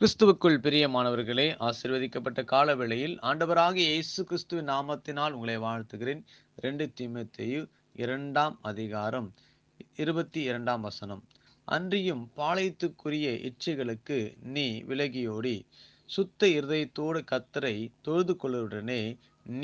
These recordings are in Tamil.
கிறிஸ்துவுக்குள் பிரியமானவர்களே ஆசிர்வதிக்கப்பட்ட காலவேளையில் ஆண்டவராக இயேசு கிறிஸ்துவின் நாமத்தினால் உங்களை வாழ்த்துகிறேன் ரெண்டு தீமத்தையு இரண்டாம் அதிகாரம் இருபத்தி இரண்டாம் வசனம் அன்றியும் பாளையத்துக்குரிய இச்சைகளுக்கு நீ விலகியோடி சுத்த இருதயத்தோடு கத்தரை தொழுது கொள்ளவுடனே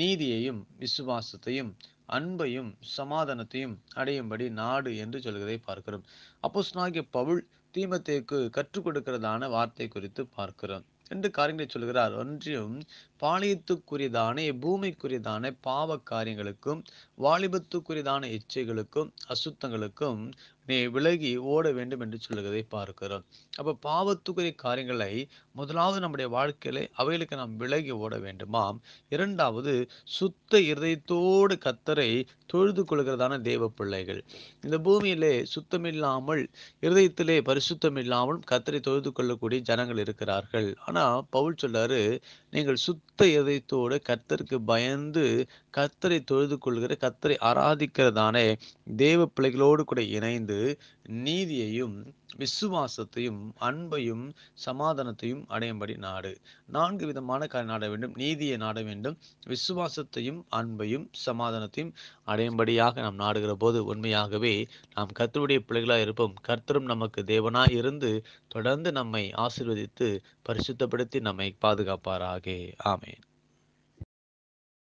நீதியையும் விசுவாசத்தையும் அன்பையும் சமாதானத்தையும் அடையும்படி நாடு என்று சொல்கிறதை பார்க்கிறோம் அப்போஸ் நாகிய பவுல் தீமத்தைக்கு கற்றுக் கொடுக்கிறதான வார்த்தை குறித்து பார்க்கிறோம் ரெண்டு காரியங்களை சொல்கிறார் ஒன்றியும் பாளையத்துக்குரியதான பூமிக்குரியதான பாவ காரியங்களுக்கும் வாலிபத்துக்குரியதான இச்சைகளுக்கும் அசுத்தங்களுக்கும் நீ விலகி ஓட வேண்டும் என்று சொல்லுகிறதை பார்க்கிறோம் அப்போ பாவத்துக்குரிய காரியங்களை முதலாவது நம்முடைய வாழ்க்கையில அவைகளுக்கு நாம் விலகி ஓட வேண்டுமாம் இரண்டாவது சுத்த இருதயத்தோடு கத்தரை தொழுது கொள்கிறதான தேவ பிள்ளைகள் இந்த பூமியிலே சுத்தமில்லாமல் இருதயத்திலே பரிசுத்தம் இல்லாமல் கத்தரை தொழுது கொள்ளக்கூடிய ஜனங்கள் இருக்கிறார்கள் ஆனால் பவுல் சொல்லாரு நீங்கள் சுத்த இதயத்தோடு கத்தருக்கு பயந்து கத்தரை தொழுது கொள்கிற கத்தரை ஆராதிக்கிறதானே தேவ பிள்ளைகளோடு கூட இணைந்து கொண்டு நீதியையும் விசுவாசத்தையும் அன்பையும் சமாதானத்தையும் அடையும்படி நாடு நான்கு விதமான நாட வேண்டும் நீதியை நாட வேண்டும் விசுவாசத்தையும் அன்பையும் சமாதானத்தையும் அடையும்படியாக நாம் நாடுகிற போது உண்மையாகவே நாம் கர்த்தருடைய பிள்ளைகளாக இருப்போம் கர்த்தரும் நமக்கு தேவனாய் இருந்து தொடர்ந்து நம்மை ஆசிர்வதித்து பரிசுத்தப்படுத்தி நம்மை பாதுகாப்பாராக ஆமேன்